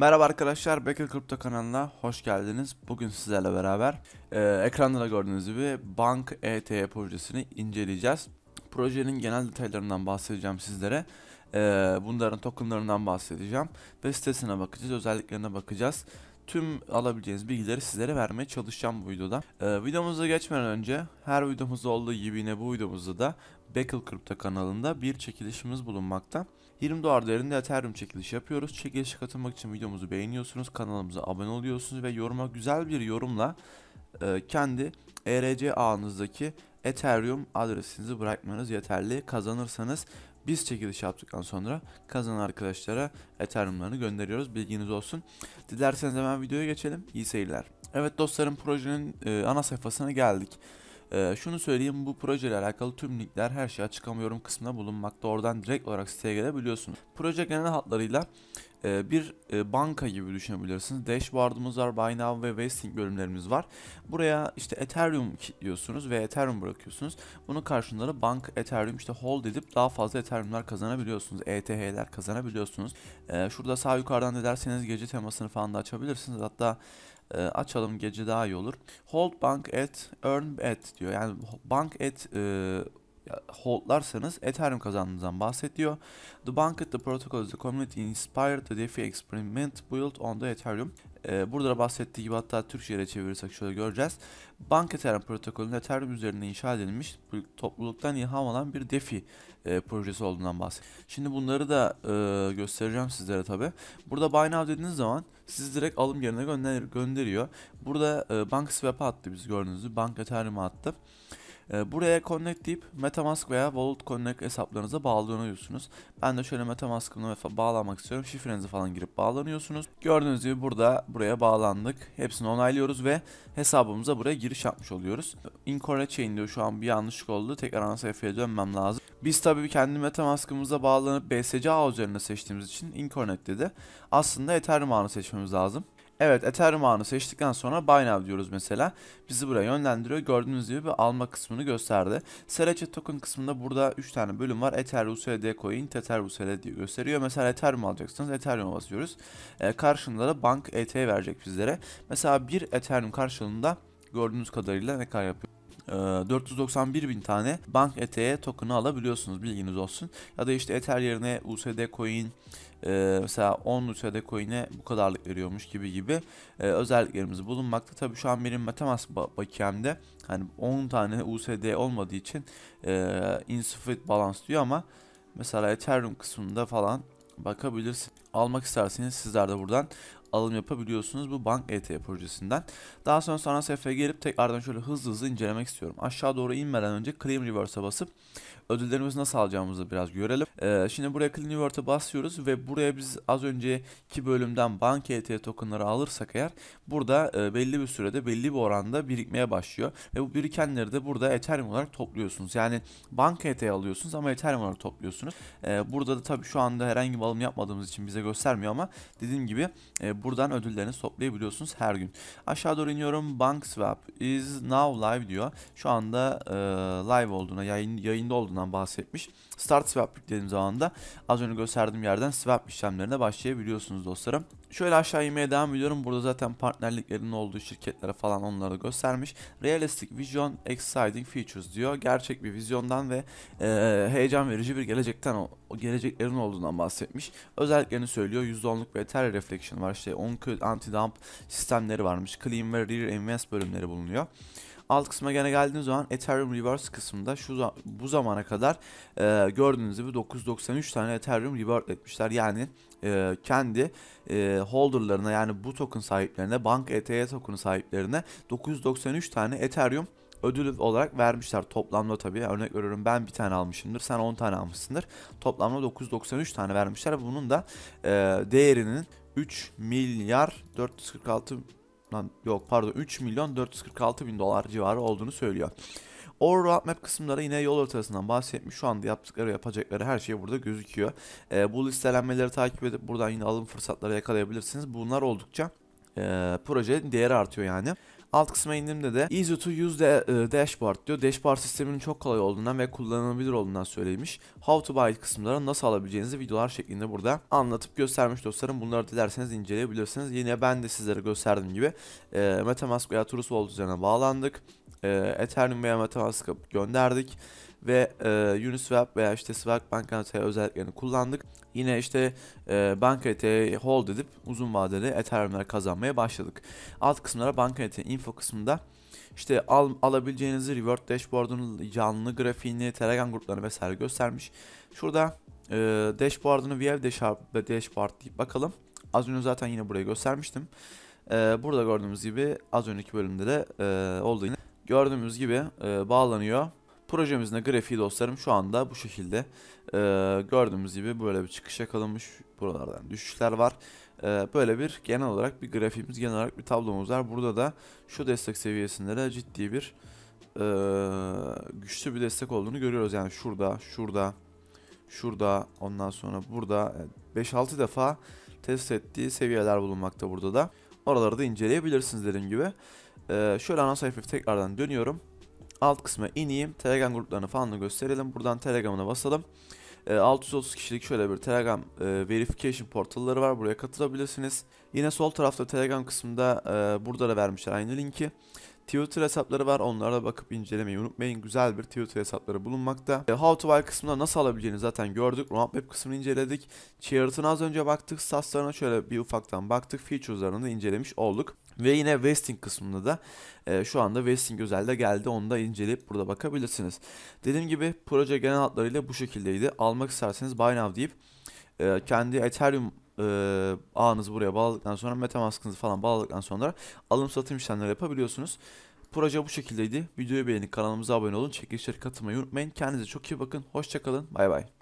Merhaba arkadaşlar, Bekir Kripto kanalına hoş geldiniz. Bugün sizlerle beraber e, ekranda da gördüğünüz gibi Bank ETH projesini inceleyeceğiz. Projenin genel detaylarından bahsedeceğim sizlere. E, bunların tokenlarından bahsedeceğim ve sitesine bakacağız, özelliklerine bakacağız. Tüm alabileceğiniz bilgileri sizlere vermeye çalışacağım bu videoda. E, videomuza geçmeden önce her videomuzda olduğu gibi yine bu videomuzda da Bekir Kripto kanalında bir çekilişimiz bulunmakta. 20 dolar değerinde Ethereum çekilişi yapıyoruz. Çekilişe katılmak için videomuzu beğeniyorsunuz, kanalımıza abone oluyorsunuz ve yoruma güzel bir yorumla e, kendi ERC ağınızdaki Ethereum adresinizi bırakmanız yeterli. Kazanırsanız biz çekiliş yaptıktan sonra kazanan arkadaşlara Ethereum'larını gönderiyoruz. Bilginiz olsun. Dilerseniz hemen videoya geçelim. İyi seyirler. Evet dostlarım projenin e, ana sayfasına geldik. Ee, şunu söyleyeyim bu projeyle alakalı tüm linkler her şey açıklamıyorum kısmına bulunmakta. Oradan direkt olarak siteye gelebiliyorsunuz. Proje genel hatlarıyla e, bir e, banka gibi düşünebilirsiniz. Dashboard'umuz var, Buy Now ve Wasting bölümlerimiz var. Buraya işte Ethereum kilitliyorsunuz ve Ethereum bırakıyorsunuz. Bunun karşılığında da bank Ethereum işte hold edip daha fazla Ethereum'lar kazanabiliyorsunuz. ETH'ler kazanabiliyorsunuz. E, şurada sağ yukarıdan ne derseniz gece temasını falan da açabilirsiniz. Hatta e, açalım gece daha iyi olur. Hold bank at earn at diyor. Yani bank at e, holdlarsanız Ethereum kazandığınızdan bahsediyor. The Banket, the Protocols, the Community Inspired, the DeFi Experiment Built on the Ethereum. Ee, burada da bahsettiği gibi hatta Türkçe'ye çevirirsek şöyle göreceğiz. Bank Ethereum protokolünün Ethereum üzerinde inşa edilmiş topluluktan ilham alan bir DeFi e, projesi olduğundan bahsediyor. Şimdi bunları da e, göstereceğim sizlere tabi. Burada Buy Now dediğiniz zaman sizi direkt alım yerine gönder gönderiyor. Burada e, Bank Swap'a attı biz gördüğünüz gibi. Bank Ethereum'a attı. Ee, buraya Connect deyip Metamask veya Wallet Connect hesaplarınıza bağlanıyorsunuz. Ben de şöyle Metamask'ımla bağlamak istiyorum. Şifrenizi falan girip bağlanıyorsunuz. Gördüğünüz gibi burada buraya bağlandık. Hepsini onaylıyoruz ve hesabımıza buraya giriş yapmış oluyoruz. Incorrect Chain diyor şu an bir yanlışlık oldu. Tekrar ana sayfaya dönmem lazım. Biz tabii kendi Metamask'ımıza bağlanıp BSC ağ üzerine seçtiğimiz için Incorrect dedi. Aslında Ethereum ağını seçmemiz lazım. Evet Ethereum ağını seçtikten sonra Buy Now diyoruz mesela. Bizi buraya yönlendiriyor. Gördüğünüz gibi bir alma kısmını gösterdi. SRC token kısmında burada 3 tane bölüm var. Ether USD Coin, Tether USD diye gösteriyor. Mesela Ethereum alacaksınız. Ethereum'a basıyoruz. E, ee, karşında da Bank ET verecek bizlere. Mesela bir Ethereum karşılığında gördüğünüz kadarıyla ne kadar yapıyor? 491 ee, bin tane bank ETH token'ı alabiliyorsunuz bilginiz olsun. Ya da işte Ether yerine USD coin e, mesela 10 USD coin'e bu kadarlık veriyormuş gibi gibi e, özelliklerimiz bulunmakta. Tabi şu an benim Metamask bakiyemde hani 10 tane USD olmadığı için e, insufficient balance diyor ama mesela Ethereum kısmında falan bakabilirsiniz. Almak isterseniz sizler de buradan alım yapabiliyorsunuz bu Bank ET projesinden. Daha sonra sana sefere gelip tekrardan şöyle hızlı hızlı incelemek istiyorum. Aşağı doğru inmeden önce Claim Reverse'a basıp ödüllerimizi nasıl alacağımızı biraz görelim. Ee, şimdi buraya Clean Word'a basıyoruz ve buraya biz az önceki bölümden banka ETH tokenları alırsak eğer burada e, belli bir sürede belli bir oranda birikmeye başlıyor. Ve bu birikenleri de burada Ethereum olarak topluyorsunuz. Yani banka ETH alıyorsunuz ama Ethereum olarak topluyorsunuz. Ee, burada da tabii şu anda herhangi bir alım yapmadığımız için bize göstermiyor ama dediğim gibi e, buradan ödüllerini toplayabiliyorsunuz her gün. Aşağı doğru iniyorum. Bank Swap is now live diyor. Şu anda e, live olduğuna, yayın, yayında olduğuna bundan bahsetmiş. Start swap yüklediğim zaman da az önce gösterdiğim yerden swap işlemlerine başlayabiliyorsunuz dostlarım. Şöyle aşağı inmeye devam ediyorum. Burada zaten partnerliklerin olduğu şirketlere falan onları göstermiş. Realistic Vision Exciting Features diyor. Gerçek bir vizyondan ve e, heyecan verici bir gelecekten o, geleceklerin olduğundan bahsetmiş. Özelliklerini söylüyor. %10'luk bir Ether Reflection var. İşte 10 anti-dump sistemleri varmış. Clean ve Rear Invest bölümleri bulunuyor. Alt kısma gene geldiğiniz zaman Ethereum Reverse kısmında şu bu zamana kadar e, gördüğünüz gibi 993 tane Ethereum reward etmişler. Yani e, kendi e, holderlarına yani bu token sahiplerine, bank ETH token sahiplerine 993 tane Ethereum ödül olarak vermişler toplamda tabii. Örnek veriyorum ben bir tane almışımdır, sen 10 tane almışsındır. Toplamda 993 tane vermişler. Bunun da e, değerinin 3 milyar 446 lan yok pardon 3 milyon 446 bin dolar civarı olduğunu söylüyor. Or roadmap kısımları yine yol ortasından bahsetmiş. Şu anda yaptıkları yapacakları her şey burada gözüküyor. E, bu listelenmeleri takip edip buradan yine alım fırsatları yakalayabilirsiniz. Bunlar oldukça e, projenin değeri artıyor yani. Alt kısma indiğimde de easy to use the, e, dashboard diyor. Dashboard sisteminin çok kolay olduğundan ve kullanılabilir olduğundan söylemiş. How to buy kısımları nasıl alabileceğinizi videolar şeklinde burada anlatıp göstermiş dostlarım. Bunları dilerseniz inceleyebilirsiniz. Yine ben de sizlere gösterdiğim gibi e, Metamask veya Trust Wallet üzerine bağlandık. E, Ethereum veya Metamask'a gönderdik ve e, Uniswap veya işte Swagbank ATH özelliklerini kullandık. Yine işte e, Banka ETH'yi hold edip uzun vadeli Ethereum'ler kazanmaya başladık. Alt kısımlara Banka info kısmında işte al, alabileceğiniz reward dashboard'un canlı grafiğini, Telegram gruplarını vesaire göstermiş. Şurada e, dashboard'unu VL dashboard deyip bakalım. Az önce zaten yine buraya göstermiştim. E, burada gördüğümüz gibi az önceki bölümde de e, olduğu yine gördüğümüz gibi e, bağlanıyor Projemizin de grafiği dostlarım şu anda bu şekilde. E, gördüğümüz gibi böyle bir çıkış kalınmış. Buralardan düşüşler var. E, böyle bir genel olarak bir grafiğimiz, genel olarak bir tablomuz var. Burada da şu destek seviyesinde de ciddi bir e, güçlü bir destek olduğunu görüyoruz. Yani şurada, şurada, şurada, ondan sonra burada 5-6 defa test ettiği seviyeler bulunmakta burada da. Oraları da inceleyebilirsiniz dediğim gibi. Ee, şöyle ana sayfaya tekrardan dönüyorum alt kısma ineyim. Telegram gruplarını falan da gösterelim. Buradan Telegram'a basalım. 630 ee, kişilik şöyle bir Telegram e, verification portalları var. Buraya katılabilirsiniz. Yine sol tarafta Telegram kısmında e, burada da vermişler aynı linki. Twitter hesapları var. Onlara da bakıp incelemeyi unutmayın. Güzel bir Twitter hesapları bulunmakta. E, how to buy kısmında nasıl alabileceğini zaten gördük. Roadmap kısmını inceledik. Charity'ına az önce baktık. Saslarına şöyle bir ufaktan baktık. Features'larını da incelemiş olduk. Ve yine Vesting kısmında da e, şu anda Vesting özelde geldi. Onu da inceleyip burada bakabilirsiniz. Dediğim gibi proje genel hatlarıyla bu şekildeydi. Almak isterseniz buy now deyip e, kendi Ethereum e, ağınızı buraya bağladıktan sonra Metamask'ınızı falan bağladıktan sonra alım satım işlemleri yapabiliyorsunuz. Proje bu şekildeydi. Videoyu beğenip kanalımıza abone olun. Çekilişlere katılmayı unutmayın. Kendinize çok iyi bakın. Hoşçakalın. Bay bay.